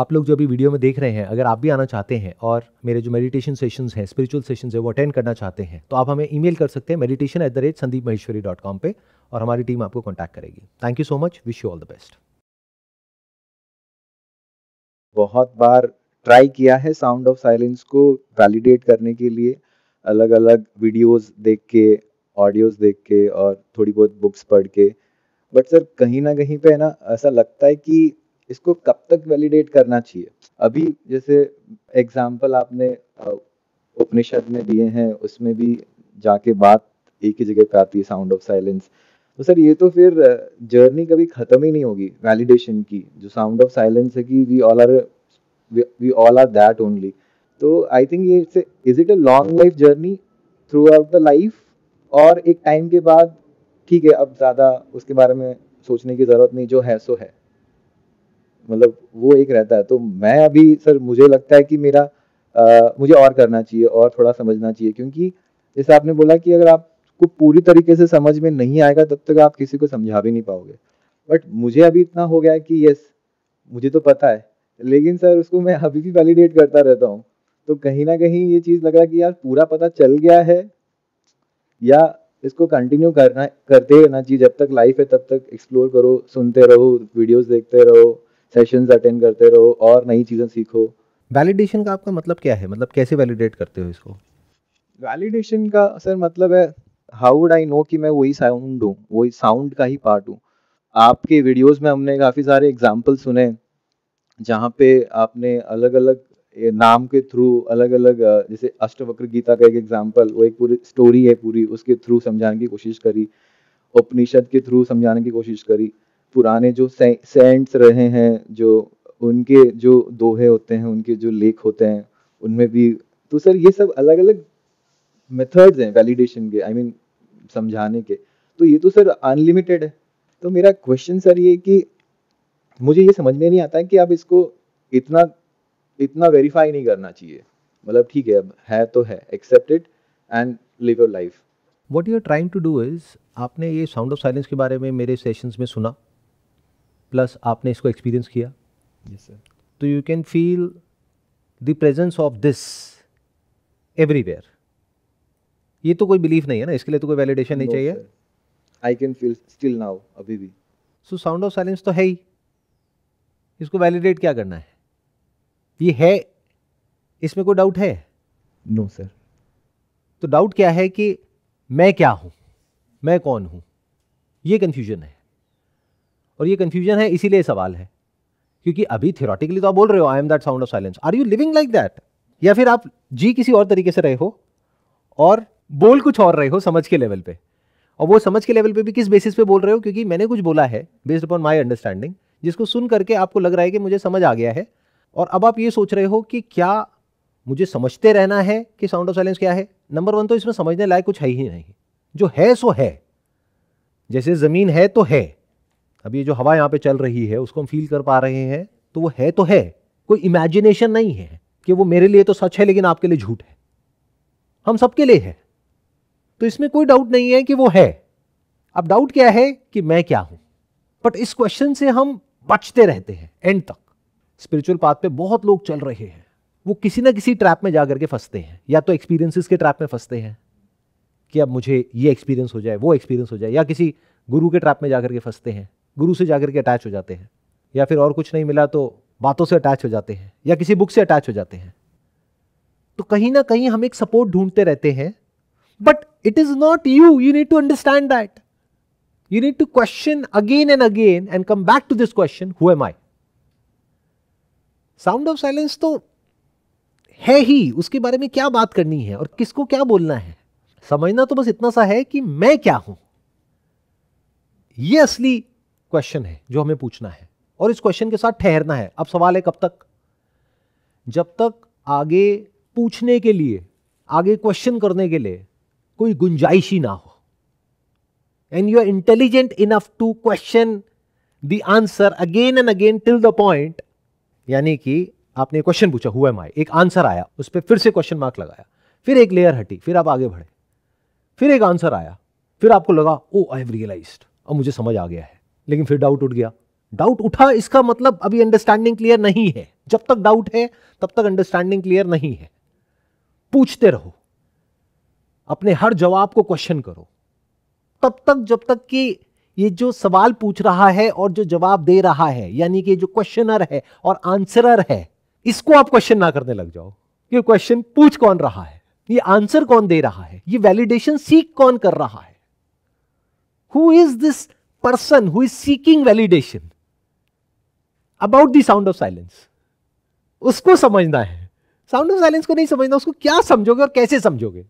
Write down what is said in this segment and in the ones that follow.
आप लोग जो अभी वीडियो में देख रहे हैं अगर आप भी आना चाहते हैं और मेरे जो मेडिटेशन सेशंस हैं स्पिरिचुअल सेशंस है वो अटेंड करना चाहते हैं तो आप हमें ईमेल कर सकते हैं meditation at the rate Sandeep Maheshwari dot com पर और हमारी टीम आपको कॉन्टैक्ट करेगी thank you so much wish you all the best बहुत बार ट्राई किया है साउंड ऑफ साइलेंस को वैलिडेट करने के लिए अलग अलग वीडियोस देख के ऑडियोज देख के और थोड़ी बहुत बुक्स पढ़ के बट सर कहीं ना कहीं पे है ना ऐसा लगता है कि इसको कब तक वैलिडेट करना चाहिए अभी जैसे एग्जाम्पल आपने उपनिषद में दिए हैं उसमें भी जाके बात एक ही जगह पे आती है साउंड ऑफ साइलेंस तो सर ये तो फिर जर्नी कभी खत्म ही नहीं होगी वैलिडेशन की जो साउंड ऑफ साइलेंस है कि we all are we all are that only तो आई थिंक ये is it a long life journey throughout the life और एक टाइम के बाद ठीक है अब ज़्यादा उसके बारे में सोचने की ज़रूरत नहीं जो है सो है मतलब वो एक रहता है तो मैं अभी सर मुझे लगता है कि मेरा आ, मुझे और करना चाहिए और थोड़ा समझना चाहिए क्योंकि जैसे आपने बोला कि अगर आपको पूरी तरीके से समझ में नहीं आएगा तब तक आप किसी को समझा भी नहीं पाओगे बट मुझे अभी इतना हो गया है कि यस मुझे तो पता है लेकिन सर उसको मैं अभी भी वैलिडेट करता रहता हूँ तो कहीं ना कहीं ये चीज़ लग रहा है कि यार पूरा पता चल गया है या इसको कंटिन्यू करना करते रहना चाहिए जब तक लाइफ है तब तक एक्सप्लोर करो सुनते रहो वीडियोस देखते रहो सेशंस अटेंड करते रहो और नई चीज़ें सीखो वैलिडेशन का आपका मतलब क्या है मतलब कैसे वैलिडेट करते हो इसको वैलिडेशन का सर मतलब है हाउ वुड आई नो कि मैं वही साउंड हूँ वही साउंड का ही पार्ट हूँ आपके वीडियोस में हमने काफ़ी सारे एग्जाम्पल सुने जहाँ पे आपने अलग अलग नाम के थ्रू अलग अलग जैसे अष्टवक्र गीता का एक एग्जाम्पल वो एक पूरी स्टोरी है पूरी उसके थ्रू समझाने की कोशिश करी उपनिषद के थ्रू समझाने की कोशिश करी पुराने जो सेंट्स रहे हैं जो उनके जो दोहे होते हैं उनके जो लेख होते हैं उनमें भी तो सर ये सब अलग अलग मेथड्स हैं वैलिडेशन के आई I मीन mean, समझाने के तो ये तो सर अनलिमिटेड है तो मेरा क्वेश्चन सर ये कि मुझे ये समझ में नहीं आता है कि आप इसको इतना इतना वेरीफाई नहीं करना चाहिए मतलब ठीक है अब है तो है accepted and live your life what you are trying to do is आपने ये साउंड ऑफ साइलेंस के बारे में मेरे सेशंस में सुना प्लस आपने इसको एक्सपीरियंस किया yes, तो you can feel the presence of this everywhere ये तो कोई बिलीफ नहीं है ना इसके लिए तो कोई वैलिडेशन नहीं चाहिए I can feel still now अभी भी सो साउंड ऑफ साइलेंस तो है ही इसको वैलिडेट क्या करना है ये है इसमें कोई डाउट है नो no, सर तो डाउट क्या है कि मैं क्या हूं मैं कौन हूं ये कन्फ्यूजन है और ये कंफ्यूजन है इसीलिए सवाल है क्योंकि अभी थियोरटिकली तो आप बोल रहे हो I am that sound of silence are you living like that या फिर आप जी किसी और तरीके से रहे हो और बोल कुछ और रहे हो समझ के लेवल पे और वो समझ के लेवल पे भी किस बेसिस पे बोल रहे हो क्योंकि मैंने कुछ बोला है बेस्ड अपॉन माई अंडरस्टैंडिंग जिसको सुन करके आपको लग रहा है कि मुझे समझ आ गया है और अब आप ये सोच रहे हो कि क्या मुझे समझते रहना है कि साउंड ऑफ साइलेंस क्या है नंबर वन तो इसमें समझने लायक कुछ है ही नहीं जो है सो है जैसे ज़मीन है तो है अब ये जो हवा यहाँ पे चल रही है उसको हम फील कर पा रहे हैं तो वो है तो है कोई इमेजिनेशन नहीं है कि वो मेरे लिए तो सच है लेकिन आपके लिए झूठ है हम सबके लिए है तो इसमें कोई डाउट नहीं है कि वो है अब डाउट क्या है कि मैं क्या हूं बट इस क्वेश्चन से हम बचते रहते हैं एंड तक स्पिरिचुअल पाथ पे बहुत लोग चल रहे हैं वो किसी ना किसी ट्रैप में जाकर के फंसते हैं या तो एक्सपीरियंसेस के ट्रैप में फंसते हैं कि अब मुझे ये एक्सपीरियंस हो जाए वो एक्सपीरियंस हो जाए या किसी गुरु के ट्रैप में जाकर के फंसते हैं गुरु से जाकर के अटैच हो जाते हैं या फिर और कुछ नहीं मिला तो बातों से अटैच हो जाते हैं या किसी बुक से अटैच हो जाते हैं तो कहीं ना कहीं हम एक सपोर्ट ढूंढते रहते हैं but it is not you you need to understand that you need to question again and again and come back to this question who am I sound of silence तो है ही उसके बारे में क्या बात करनी है और किसको क्या बोलना है समझना तो बस इतना सा है कि मैं क्या हूं ये असली क्वेश्चन है जो हमें पूछना है और इस क्वेश्चन के साथ ठहरना है अब सवाल है कब तक जब तक आगे पूछने के लिए आगे क्वेश्चन करने के लिए कोई गुंजाइश ही ना हो and you are intelligent enough to question the answer again and again till the point यानी कि आपने क्वेश्चन पूछा हुआ एम एक आंसर आया उस पर फिर से क्वेश्चन मार्क लगाया फिर एक लेयर हटी फिर आप आगे बढ़े फिर एक आंसर आया फिर आपको लगा ओ आई हैव रियलाइज अब मुझे समझ आ गया है लेकिन फिर डाउट उठ गया डाउट उठा इसका मतलब अभी अंडरस्टैंडिंग क्लियर नहीं है जब तक डाउट है तब तक अंडरस्टैंडिंग क्लियर नहीं है पूछते रहो अपने हर जवाब को क्वेश्चन करो तब तक जब तक कि ये जो सवाल पूछ रहा है और जो जवाब दे रहा है यानी कि जो क्वेश्चनर है और आंसरर है इसको आप क्वेश्चन ना करने लग जाओ ये क्वेश्चन पूछ कौन रहा है ये आंसर कौन दे रहा है ये वैलिडेशन सीख कौन कर रहा है who is this person who is seeking validation about the sound of silence उसको समझना है साउंड ऑफ साइलेंस को नहीं समझना उसको क्या समझोगे और कैसे समझोगे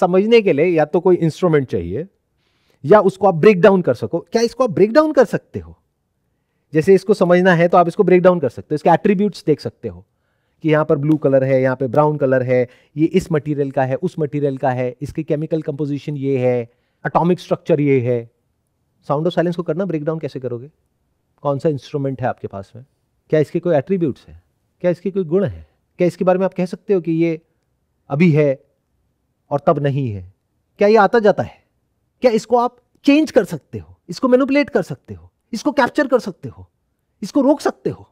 समझने के लिए या तो कोई इंस्ट्रूमेंट चाहिए या उसको आप ब्रेक डाउन कर सको क्या इसको आप ब्रेक डाउन कर सकते हो जैसे इसको समझना है तो आप इसको ब्रेक डाउन कर सकते हो इसके एट्रीब्यूट्स देख सकते हो कि यहां पर ब्लू कलर है यहां पे ब्राउन कलर है ये इस मटेरियल का है उस मटेरियल का है इसके केमिकल कंपोजिशन ये है अटोमिक स्ट्रक्चर ये है साउंड ऑफ साइलेंस को करना ब्रेक डाउन कैसे करोगे कौन सा इंस्ट्रूमेंट है आपके पास में क्या इसके कोई एट्रीब्यूट्स हैं क्या इसके कोई गुण हैं क्या इसके बारे में आप कह सकते हो कि ये अभी है और तब नहीं है क्या ये आता जाता है क्या इसको आप चेंज कर सकते हो इसको मैनुपलेट कर सकते हो इसको कैप्चर कर सकते हो इसको रोक सकते हो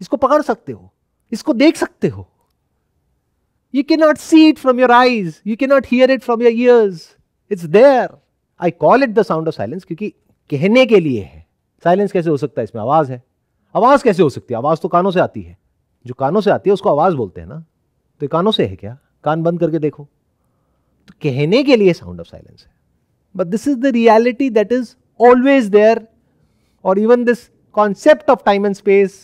इसको पकड़ सकते हो इसको देख सकते हो you can not see it from your eyes you can not hear it from your ears it's there I call it the sound of silence क्योंकि कहने के लिए है साइलेंस कैसे हो सकता है इसमें आवाज़ है आवाज़ कैसे हो सकती है आवाज़ तो कानों से आती है जो कानों से आती है उसको आवाज़ बोलते हैं ना तो ये कानों से है क्या कान बंद करके देखो तो कहने के लिए साउंड ऑफ साइलेंस है but this is the reality that is always there और even this concept of time and space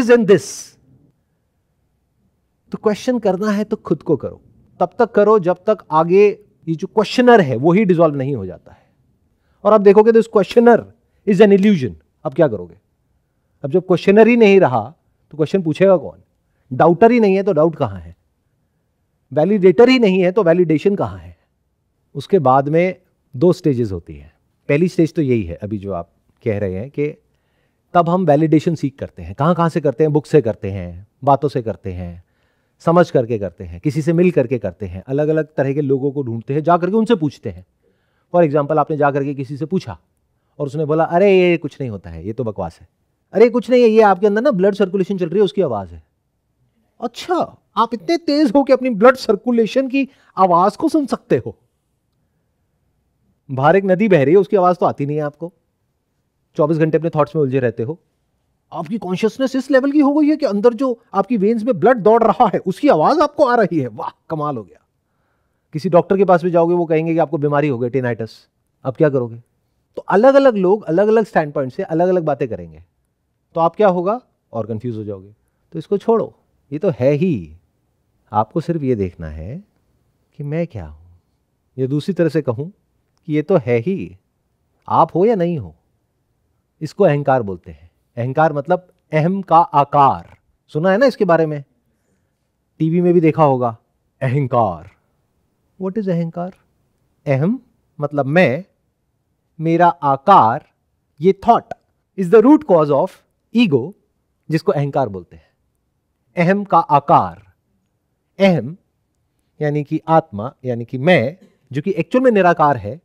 is in this तो क्वेश्चन करना है तो खुद को करो तब तक करो जब तक आगे ये जो क्वेश्चनर है वो ही डिजॉल्व नहीं हो जाता है और आप देखोगे तो इस क्वेश्चनर इज एन इल्यूजन अब क्या करोगे अब जब क्वेश्चनर ही नहीं रहा तो क्वेश्चन पूछेगा कौन डाउटर ही नहीं है तो डाउट कहाँ है वैलिडेटर ही नहीं है तो वैलिडेशन कहाँ है उसके बाद में दो स्टेजेस होती हैं पहली स्टेज तो यही है अभी जो आप कह रहे हैं कि तब हम वैलिडेशन सीख करते हैं कहाँ कहाँ से करते हैं बुक से करते हैं बातों से करते हैं समझ करके करते हैं किसी से मिल करके करते हैं अलग अलग तरह के लोगों को ढूंढते हैं जा करके उनसे पूछते हैं फॉर एग्जाम्पल आपने जा करके किसी से पूछा और उसने बोला अरे ये कुछ नहीं होता है ये तो बकवास है अरे कुछ नहीं है ये आपके अंदर ना ब्लड सर्कुलेशन चल रही है उसकी आवाज़ है अच्छा आप इतने तेज हो कि अपनी ब्लड सर्कुलेशन की आवाज़ को सुन सकते हो बाहर एक नदी बह रही है उसकी आवाज़ तो आती नहीं है आपको 24 घंटे अपने थॉट्स में उलझे रहते हो आपकी कॉन्शियसनेस इस लेवल की हो गई है कि अंदर जो आपकी वेन्स में ब्लड दौड़ रहा है उसकी आवाज़ आपको आ रही है वाह कमाल हो गया किसी डॉक्टर के पास भी जाओगे वो कहेंगे कि आपको बीमारी हो गई टेनाइटस अब क्या करोगे तो अलग अलग लोग अलग अलग स्टैंड पॉइंट से अलग अलग बातें करेंगे तो आप क्या होगा और कन्फ्यूज़ हो जाओगे तो इसको छोड़ो ये तो है ही आपको सिर्फ ये देखना है कि मैं क्या हूँ या दूसरी तरह से कहूँ कि ये तो है ही आप हो या नहीं हो इसको अहंकार बोलते हैं अहंकार मतलब अहम का आकार सुना है ना इसके बारे में टीवी में भी देखा होगा अहंकार वट इज अहंकार अहम मतलब मैं मेरा आकार ये thought is the root cause of ego जिसको अहंकार बोलते हैं अहम का आकार अहम यानी कि आत्मा यानी कि मैं जो कि एक्चुअल में निराकार है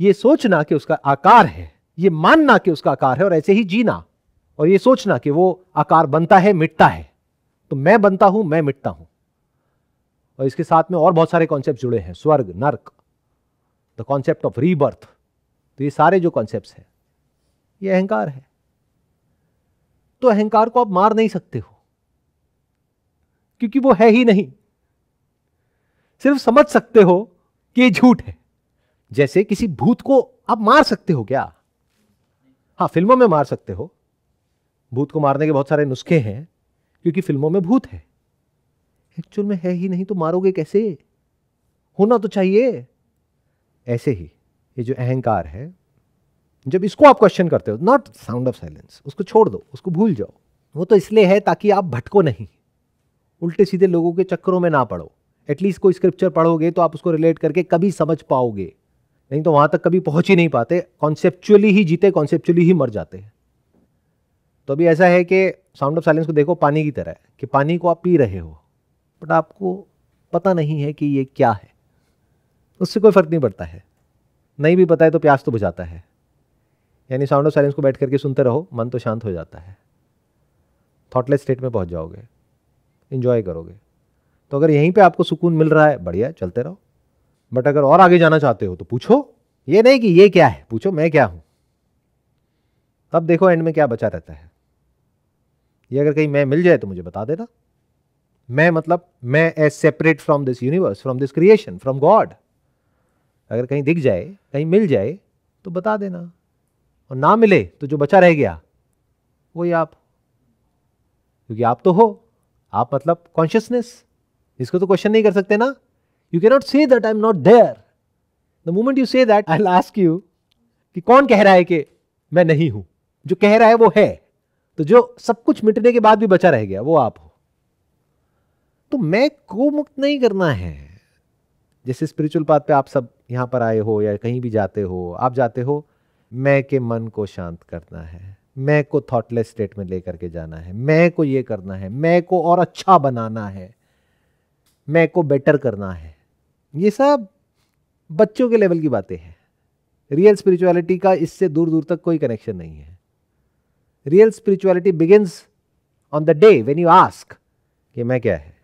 ये सोचना कि उसका आकार है ये मानना कि उसका आकार है और ऐसे ही जीना और ये सोचना कि वो आकार बनता है मिटता है तो मैं बनता हूं मैं मिटता हूं और इसके साथ में और बहुत सारे कॉन्सेप्ट जुड़े हैं स्वर्ग नर्क द कॉन्सेप्ट ऑफ रीबर्थ तो ये सारे जो कॉन्सेप्ट हैं ये अहंकार है तो अहंकार को आप मार नहीं सकते हो क्योंकि वो है ही नहीं सिर्फ समझ सकते हो कि ये झूठ है जैसे किसी भूत को आप मार सकते हो क्या हाँ फिल्मों में मार सकते हो भूत को मारने के बहुत सारे नुस्खे हैं क्योंकि फिल्मों में भूत है एक्चुअल में है ही नहीं तो मारोगे कैसे होना तो चाहिए ऐसे ही ये जो अहंकार है जब इसको आप क्वेश्चन करते हो नॉट साउंड ऑफ साइलेंस उसको छोड़ दो उसको भूल जाओ वो तो इसलिए है ताकि आप भटको नहीं उल्टे सीधे लोगों के चक्करों में ना पड़ो एटलीस्ट कोई स्क्रिप्चर पढ़ोगे तो आप उसको रिलेट करके कभी समझ पाओगे नहीं तो वहां तक कभी पहुंच ही नहीं पाते कॉन्सेप्चुअली ही जीते कॉन्सेप्चुअली ही मर जाते हैं तो अभी ऐसा है कि साउंड ऑफ साइलेंस को देखो पानी की तरह कि पानी को आप पी रहे हो बट आपको पता नहीं है कि ये क्या है उससे कोई फ़र्क नहीं पड़ता है नहीं भी पता है तो प्यास तो बुझाता है यानी साउंड ऑफ साइलेंस को बैठ करके सुनते रहो मन तो शांत हो जाता है थॉटलेस स्टेट में पहुंच जाओगे इन्जॉय करोगे तो अगर यहीं पे आपको सुकून मिल रहा है बढ़िया चलते रहो बट अगर और आगे जाना चाहते हो तो पूछो ये नहीं कि ये क्या है पूछो मैं क्या हूँ तब देखो एंड में क्या बचा रहता है ये अगर कहीं मैं मिल जाए तो मुझे बता देना मैं मतलब मैं as separate from this universe from this creation from God अगर कहीं दिख जाए कहीं मिल जाए तो बता देना और ना मिले तो जो बचा रह गया वही आप क्योंकि आप तो हो आप मतलब कॉन्शियसनेस इसको तो क्वेश्चन नहीं कर सकते ना you cannot say that I am not there the moment you say that I ask you कि कौन कह रहा है कि मैं नहीं हूं जो कह रहा है वो है तो जो सब कुछ मिटने के बाद भी बचा रह गया वो आप हो तो मैं को मुक्त नहीं करना है जैसे स्पिरिचुअल बात पे आप सब यहां पर आए हो या कहीं भी जाते हो आप जाते हो मैं के मन को शांत करना है मैं को थॉटलेस स्टेट में लेकर के जाना है मैं को ये करना है मैं को और अच्छा बनाना है मैं को बेटर करना है ये सब बच्चों के लेवल की बातें हैं रियल स्पिरिचुअलिटी का इससे दूर दूर तक कोई कनेक्शन नहीं है real spirituality begins on the day when you ask कि मैं क्या है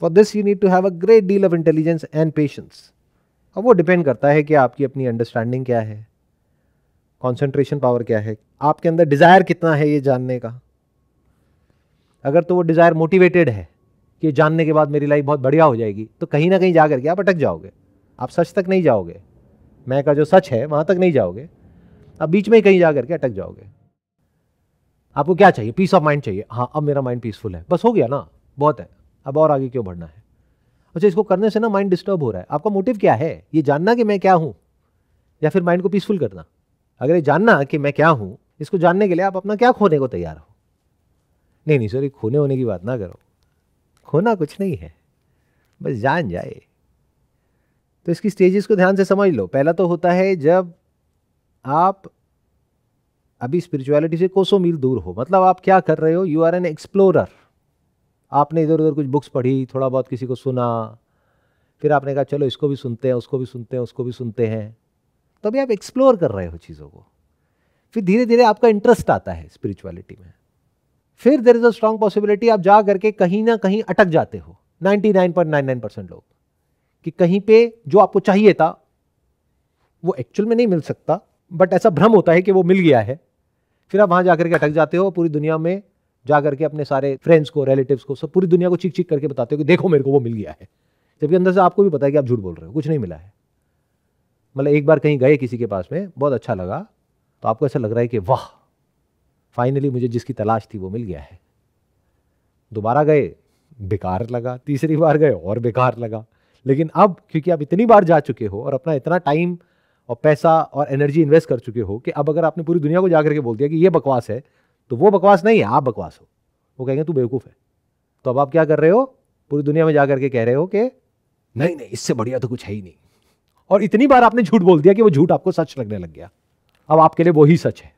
for this you need to have a great deal of intelligence and patience अब वो डिपेंड करता है कि आपकी अपनी अंडरस्टैंडिंग क्या है कॉन्सेंट्रेशन पावर क्या है आपके अंदर डिज़ायर कितना है ये जानने का अगर तो वो डिज़ायर मोटिवेटेड है कि जानने के बाद मेरी लाइफ बहुत बढ़िया हो जाएगी तो कहीं ना कहीं जा करके आप अटक जाओगे आप सच तक नहीं जाओगे मैं का जो सच है वहां तक नहीं जाओगे आप बीच में ही कहीं जा करके अटक जाओगे आपको क्या चाहिए पीस ऑफ माइंड चाहिए हाँ अब मेरा माइंड पीसफुल है बस हो गया ना बहुत है अब और आगे क्यों बढ़ना है अच्छा इसको करने से ना माइंड डिस्टर्ब हो रहा है आपका मोटिव क्या है ये जानना कि मैं क्या हूँ या फिर माइंड को पीसफुल करना अगर ये जानना कि मैं क्या हूँ इसको जानने के लिए आप अपना क्या खोने को तैयार हो नहीं नहीं सर ये खोने होने की बात ना करो खोना कुछ नहीं है बस जान जाए तो इसकी स्टेजेस को ध्यान से समझ लो पहला तो होता है जब आप अभी स्पिरिचुअलिटी से कोसों मील दूर हो मतलब आप क्या कर रहे हो यू आर एन एक्सप्लोरर आपने इधर उधर कुछ बुक्स पढ़ी थोड़ा बहुत किसी को सुना फिर आपने कहा चलो इसको भी सुनते हैं उसको भी सुनते हैं उसको भी सुनते हैं तभी आप एक्सप्लोर कर रहे हो चीज़ों को फिर धीरे धीरे आपका इंटरेस्ट आता है स्पिरिचुअलिटी में फिर there is a strong possibility आप जा करके कहीं ना कहीं अटक जाते हो नाइन परसेंट लोग कि कहीं पे जो आपको चाहिए था वो एक्चुअल में नहीं मिल सकता बट ऐसा भ्रम होता है कि वो मिल गया है फिर आप वहाँ जाकर के अटक जाते हो पूरी दुनिया में जा करके अपने सारे फ्रेंड्स को रिलेटिव्स को सब पूरी दुनिया को चिक चिक करके बताते हो कि देखो मेरे को वो मिल गया है जबकि अंदर से आपको भी पता है कि आप झूठ बोल रहे हो कुछ नहीं मिला है मतलब एक बार कहीं गए किसी के पास में बहुत अच्छा लगा तो आपको ऐसा लग रहा है कि वाह फाइनली मुझे जिसकी तलाश थी वो मिल गया है दोबारा गए बेकार लगा तीसरी बार गए और बेकार लगा लेकिन अब क्योंकि आप इतनी बार जा चुके हो और अपना इतना टाइम और पैसा और एनर्जी इन्वेस्ट कर चुके हो कि अब अगर आपने पूरी दुनिया को जा करके बोल दिया कि ये बकवास है तो वो बकवास नहीं है आप बकवास हो वो कहेंगे तू बेवकूफ़ है तो अब आप क्या कर रहे हो पूरी दुनिया में जा करके कह रहे हो कि नहीं नहीं इससे बढ़िया तो कुछ है ही नहीं और इतनी बार आपने झूठ बोल दिया कि वो झूठ आपको सच लगने लग गया अब आपके लिए वही सच है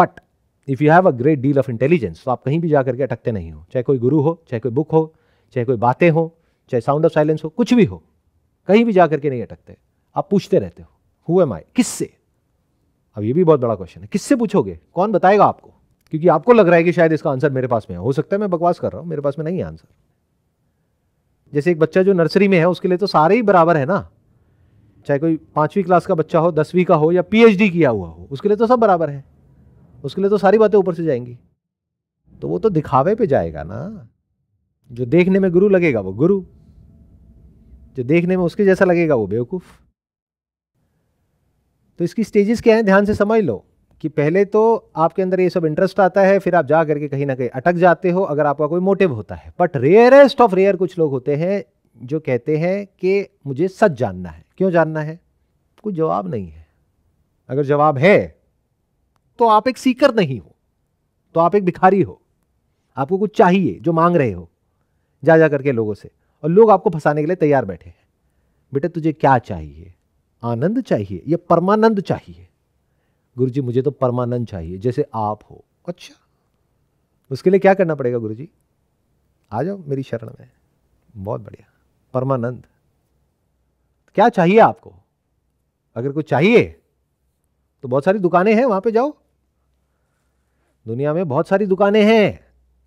but if you have a great deal of intelligence तो आप कहीं भी जाकर के अटकते नहीं हो चाहे कोई गुरु हो चाहे कोई बुक हो चाहे कोई बातें हो चाहे साउंड ऑफ साइलेंस हो कुछ भी हो कहीं भी जाकर के नहीं अटकते आप पूछते रहते हो हु एम आई किससे अब ये भी बहुत बड़ा क्वेश्चन है किससे पूछोगे कौन बताएगा आपको क्योंकि आपको लग रहा है कि शायद इसका आंसर मेरे पास में है हो सकता है मैं बकवास कर रहा हूँ मेरे पास में नहीं है आंसर जैसे एक बच्चा जो नर्सरी में है उसके लिए तो सारे ही बराबर है ना चाहे कोई पाँचवीं क्लास का बच्चा हो दसवीं का हो या पीएचडी किया हुआ हो उसके लिए तो सब बराबर है उसके लिए तो सारी बातें ऊपर से जाएंगी तो वो तो दिखावे पे जाएगा ना जो देखने में गुरु लगेगा वो गुरु जो देखने में उसके जैसा लगेगा वो बेवकूफ़ तो इसकी स्टेजेस क्या है ध्यान से समझ लो कि पहले तो आपके अंदर ये सब इंटरेस्ट आता है फिर आप जा करके कहीं ना कहीं अटक जाते हो अगर आपका कोई मोटिव होता है बट रेयरेस्ट ऑफ रेयर कुछ लोग होते हैं जो कहते हैं कि मुझे सच जानना है क्यों जानना है कोई जवाब नहीं है अगर जवाब है तो आप एक सीकर नहीं हो तो आप एक भिखारी हो आपको कुछ चाहिए जो मांग रहे हो जा जा करके लोगों से और लोग आपको फंसाने के लिए तैयार बैठे हैं बेटा तुझे क्या चाहिए आनंद चाहिए या परमानंद चाहिए गुरु जी मुझे तो परमानंद चाहिए जैसे आप हो अच्छा उसके लिए क्या करना पड़ेगा गुरु जी आ जाओ मेरी शरण में बहुत बढ़िया परमानंद क्या चाहिए आपको अगर कुछ चाहिए तो बहुत सारी दुकानें हैं वहां पे जाओ दुनिया में बहुत सारी दुकानें हैं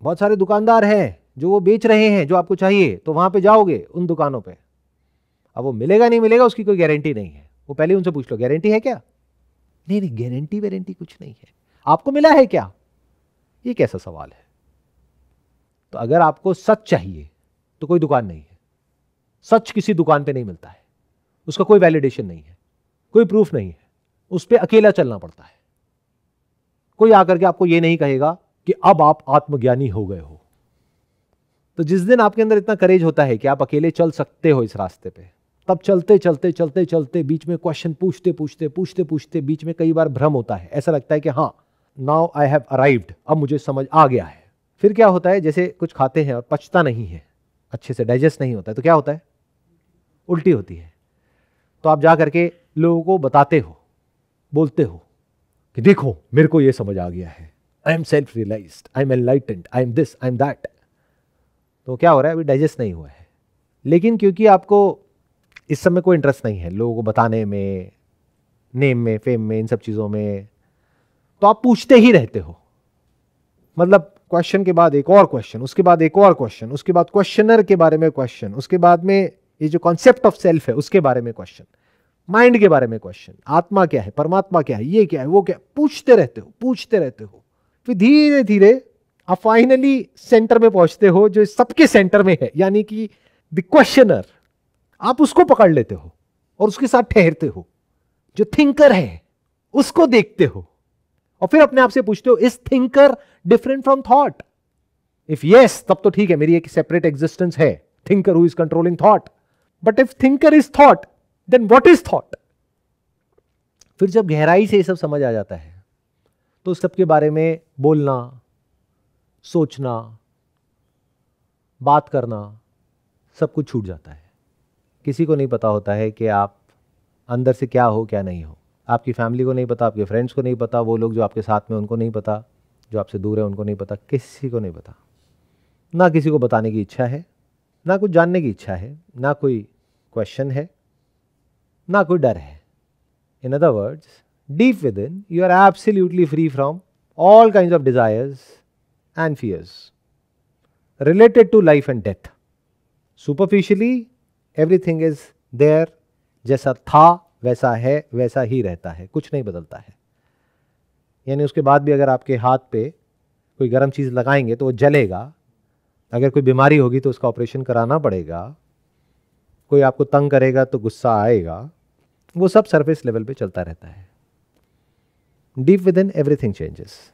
बहुत सारे दुकानदार हैं जो वो बेच रहे हैं जो आपको चाहिए तो वहां पे जाओगे उन दुकानों पे अब वो मिलेगा नहीं मिलेगा उसकी कोई गारंटी नहीं है वो पहले उनसे पूछ लो गारंटी है क्या नहीं नहीं गारंटी वारंटी कुछ नहीं है आपको मिला है क्या ये कैसा सवाल है तो अगर आपको सच चाहिए तो कोई दुकान नहीं है सच किसी दुकान पे नहीं मिलता है उसका कोई वैलिडेशन नहीं है कोई प्रूफ नहीं है उस पर अकेला चलना पड़ता है कोई आकर के आपको यह नहीं कहेगा कि अब आप आत्मज्ञानी हो गए हो तो जिस दिन आपके अंदर इतना करेज होता है कि आप अकेले चल सकते हो इस रास्ते पे तब चलते चलते चलते चलते बीच में क्वेश्चन पूछते पूछते पूछते पूछते बीच में कई बार भ्रम होता है ऐसा लगता है कि हाँ नाउ आई हैव अराइव्ड अब मुझे समझ आ गया है फिर क्या होता है जैसे कुछ खाते हैं और पचता नहीं है अच्छे से डाइजेस्ट नहीं होता है तो क्या होता है उल्टी होती है तो आप जा करके लोगों को बताते हो बोलते हो कि देखो मेरे को ये समझ आ गया है I am self realise I am enlightened I am this I am that तो क्या हो रहा है अभी डाइजेस्ट नहीं हुआ है लेकिन क्योंकि आपको इस सब में कोई इंटरेस्ट नहीं है लोगों को बताने में नेम में फेम में इन सब चीज़ों में तो आप पूछते ही रहते हो मतलब क्वेश्चन के बाद एक और क्वेश्चन उसके बाद एक और क्वेश्चन उसके बाद क्वेश्चनर के बारे में क्वेश्चन उसके बाद में ये जो कॉन्सेप्ट ऑफ सेल्फ है उसके बारे में क्वेश्चन माइंड के बारे में क्वेश्चन आत्मा क्या है परमात्मा क्या है ये क्या है वो क्या है पूछते रहते हो पूछते रहते हो फिर धीरे धीरे आप फाइनली सेंटर में पहुंचते हो जो सबके सेंटर में है यानी कि द क्वेश्चनर आप उसको पकड़ लेते हो और उसके साथ ठहरते हो जो थिंकर है उसको देखते हो और फिर अपने आप से पूछते हो is thinker different from thought if yes तब तो ठीक है मेरी एक सेपरेट एग्जिस्टेंस है thinker who is controlling thought but if thinker is thought then what is thought फिर जब गहराई से ये सब समझ आ जाता है तो उस सब के बारे में बोलना सोचना बात करना सब कुछ छूट जाता है किसी को नहीं पता होता है कि आप अंदर से क्या हो क्या नहीं हो आपकी फैमिली को नहीं पता आपके फ्रेंड्स को नहीं पता वो लोग जो आपके साथ में उनको नहीं पता जो आपसे दूर है उनको नहीं पता किसी को नहीं पता ना किसी को बताने की इच्छा है ना कुछ जानने की इच्छा है ना कोई क्वेश्चन है ना कोई डर है in other words deep within you are absolutely free from all kind of desires and fears related to life and death superficially everything is there जैसा था वैसा है वैसा ही रहता है कुछ नहीं बदलता है यानी उसके बाद भी अगर आपके हाथ पे कोई गर्म चीज़ लगाएंगे तो वो जलेगा अगर कोई बीमारी होगी तो उसका ऑपरेशन कराना पड़ेगा कोई आपको तंग करेगा तो गुस्सा आएगा वो सब सरफेस लेवल पे चलता रहता है deep within everything changes